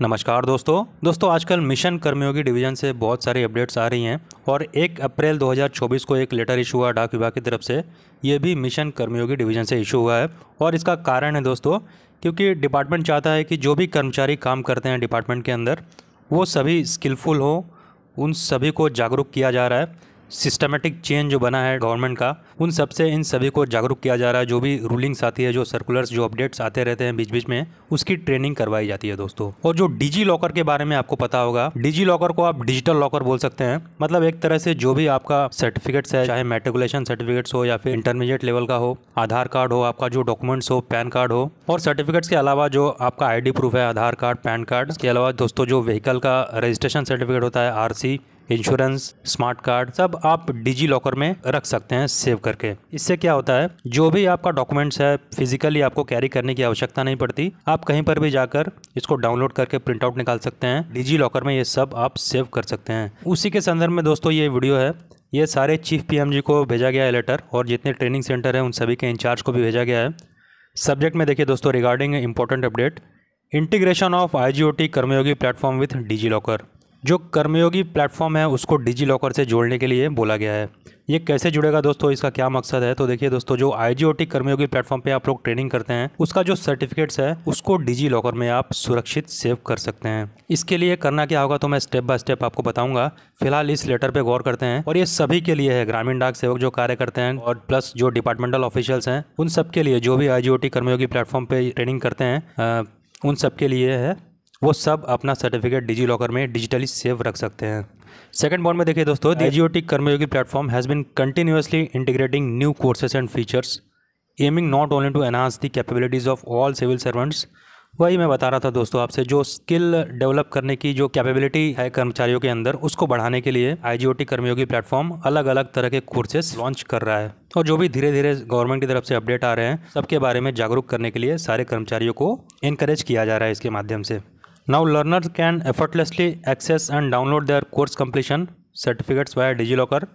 नमस्कार दोस्तों दोस्तों आजकल मिशन कर्मयोगी डिवीजन से बहुत सारी अपडेट्स आ रही हैं और 1 अप्रैल 2024 को एक लेटर इशू हुआ डाक विभाग की तरफ से ये भी मिशन कर्मयोगी डिवीजन से इशू हुआ है और इसका कारण है दोस्तों क्योंकि डिपार्टमेंट चाहता है कि जो भी कर्मचारी काम करते हैं डिपार्टमेंट के अंदर वो सभी स्किलफुल हों उन सभी को जागरूक किया जा रहा है सिस्टमेटिक चेंज जो बना है गवर्नमेंट का उन सब से इन सभी को जागरूक किया जा रहा है जो भी रूलिंग्स आती है जो सर्कुलर्स जो अपडेट्स आते रहते हैं बीच बीच में उसकी ट्रेनिंग करवाई जाती है दोस्तों और जो डिजी लॉकर के बारे में आपको पता होगा डिजी लॉकर को आप डिजिटल लॉकर बोल सकते हैं मतलब एक तरह से जो भी आपका सर्टिफिकेट्स है चाहे मेट्रिकुलेशन सर्टिफिकेट्स हो या फिर इंटरमीडिएट लेवल का हो आधार कार्ड हो आपका जो डॉक्यूमेंट्स हो पैन कार्ड हो और सर्टिफिकेट्स के अलावा जो आपका आईडी प्रूफ है आधार कार्ड पैन कार्ड के अलावा दोस्तों जो व्हीकल का रजिस्ट्रेशन सर्टिफिकेट होता है आरसी इंश्योरेंस स्मार्ट कार्ड सब आप डिजी लॉकर में रख सकते हैं सेव करके इससे क्या होता है जो भी आपका डॉक्यूमेंट्स है फिजिकली आपको कैरी करने की आवश्यकता नहीं पड़ती आप कहीं पर भी जाकर इसको डाउनलोड करके प्रिंट आउट निकाल सकते हैं डिजी लॉकर में ये सब आप सेव कर सकते हैं उसी के संदर्भ में दोस्तों ये वीडियो है ये सारे चीफ पी को भेजा गया है लेटर और जितने ट्रेनिंग सेंटर हैं उन सभी के इंचार्ज को भी भेजा गया है सब्जेक्ट में देखिए दोस्तों regarding important update integration of I G O T Karmayogi platform with DigiLocker जो कर्मयोगी प्लेटफॉर्म है उसको डिजी लॉकर से जोड़ने के लिए बोला गया है ये कैसे जुड़ेगा दोस्तों इसका क्या मकसद है तो देखिए दोस्तों जो आई G O T Karmayogi platform पर आप लोग ट्रेनिंग करते हैं उसका जो सर्टिफिकेट्स है उसको डिजी लॉकर में आप सुरक्षित सेव कर सकते हैं इसके लिए करना क्या होगा तो मैं स्टेप बाय स्टेप आपको बताऊंगा फिलहाल इस लेटर पर गौर करते हैं और ये सभी के लिए है ग्रामीण डाक सेवक जो कार्य करते हैं और प्लस जो डिपार्टमेंटल ऑफिशियल्स हैं उन सबके लिए जो भी I G O T Karmayogi platform पर ट्रेनिंग करते हैं उन सब के लिए है वो सब अपना सर्टिफिकेट डिजी लॉकर में डिजिटली सेव रख सकते हैं सेकंड पॉइंट में देखिए दोस्तों एजियोटिक Karmayogi platform has been continuously integrating new courses and features aiming not only to enhance the capabilities of all civil servants वही मैं बता रहा था दोस्तों आपसे जो स्किल डेवलप करने की जो कैपेबिलिटी है कर्मचारियों के अंदर उसको बढ़ाने के लिए आई जी ओ आईजीओटी कर्मयोगी प्लेटफॉर्म अलग अलग तरह के कोर्सेस लॉन्च कर रहा है और जो भी धीरे धीरे गवर्नमेंट की तरफ से अपडेट आ रहे हैं सबके बारे में जागरूक करने के लिए सारे कर्मचारियों को इनकरेज किया जा रहा है इसके माध्यम से Now learners can effortlessly access and download their course completion certificates via DigiLocker,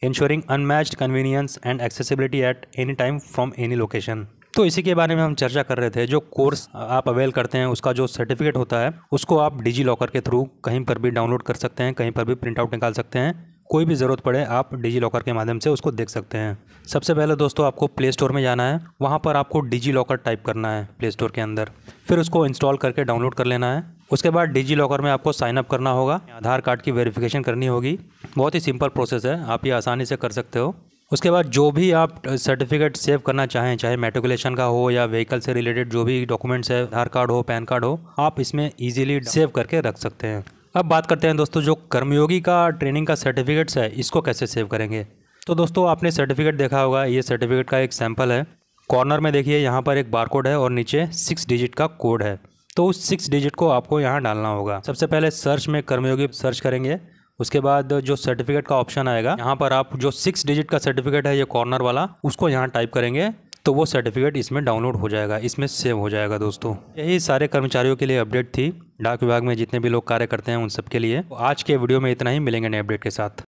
ensuring unmatched convenience and accessibility at any time from any location. तो इसी के बारे में हम चर्चा कर रहे थे जो कोर्स आप अवेल करते हैं उसका जो सर्टिफिकेट होता है उसको आप डिजी लॉकर के थ्रू कहीं पर भी डाउनलोड कर सकते हैं कहीं पर भी प्रिंट आउट निकाल सकते हैं कोई भी ज़रूरत पड़े आप डिजी लॉकर के माध्यम से उसको देख सकते हैं सबसे पहले दोस्तों आपको प्ले स्टोर में जाना है वहाँ पर आपको डिजी लॉकर टाइप करना है प्ले स्टोर के अंदर फिर उसको इंस्टॉल करके डाउनलोड कर लेना है उसके बाद डिजी लॉकर में आपको साइन अप करना होगा आधार कार्ड की वेरिफिकेशन करनी होगी बहुत ही सिंपल प्रोसेस है आप ये आसानी से कर सकते हो उसके बाद जो भी आप सर्टिफिकेट सेव करना चाहें चाहे मेट्रिकुलेशन का हो या व्हीकल से रिलेटेड जो भी डॉक्यूमेंट्स है आधार कार्ड हो पैन कार्ड हो आप इसमें इजीली सेव करके रख सकते हैं अब बात करते हैं दोस्तों जो कर्मयोगी का ट्रेनिंग का सर्टिफिकेट्स है इसको कैसे सेव करेंगे तो दोस्तों आपने सर्टिफिकेट देखा होगा ये सर्टिफिकेट का एक सैम्पल है कॉर्नर में देखिए यहाँ पर एक बारकोड है और नीचे सिक्स डिजिट का कोड है तो उस सिक्स डिजिट को आपको यहाँ डालना होगा सबसे पहले सर्च में कर्मयोगी सर्च करेंगे उसके बाद जो सर्टिफिकेट का ऑप्शन आएगा यहाँ पर आप जो सिक्स डिजिट का सर्टिफिकेट है ये कॉर्नर वाला उसको यहाँ टाइप करेंगे तो वो सर्टिफिकेट इसमें डाउनलोड हो जाएगा इसमें सेव हो जाएगा दोस्तों यही सारे कर्मचारियों के लिए अपडेट थी डाक विभाग में जितने भी लोग कार्य करते हैं उन सब के लिए आज के वीडियो में इतना ही मिलेंगे नए अपडेट के साथ